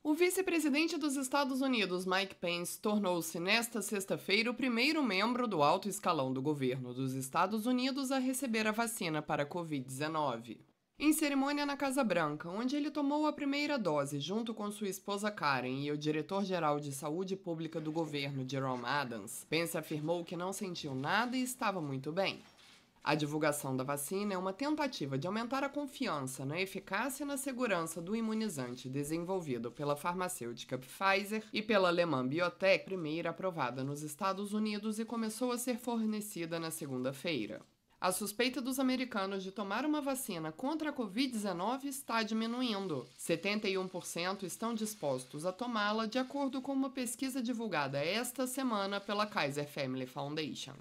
O vice-presidente dos Estados Unidos, Mike Pence, tornou-se nesta sexta-feira o primeiro membro do alto escalão do governo dos Estados Unidos a receber a vacina para a Covid-19. Em cerimônia na Casa Branca, onde ele tomou a primeira dose junto com sua esposa Karen e o diretor-geral de saúde pública do governo, Jerome Adams, Pence afirmou que não sentiu nada e estava muito bem. A divulgação da vacina é uma tentativa de aumentar a confiança na eficácia e na segurança do imunizante desenvolvido pela farmacêutica Pfizer e pela alemã Biotech, primeira aprovada nos Estados Unidos e começou a ser fornecida na segunda-feira. A suspeita dos americanos de tomar uma vacina contra a Covid-19 está diminuindo. 71% estão dispostos a tomá-la, de acordo com uma pesquisa divulgada esta semana pela Kaiser Family Foundation.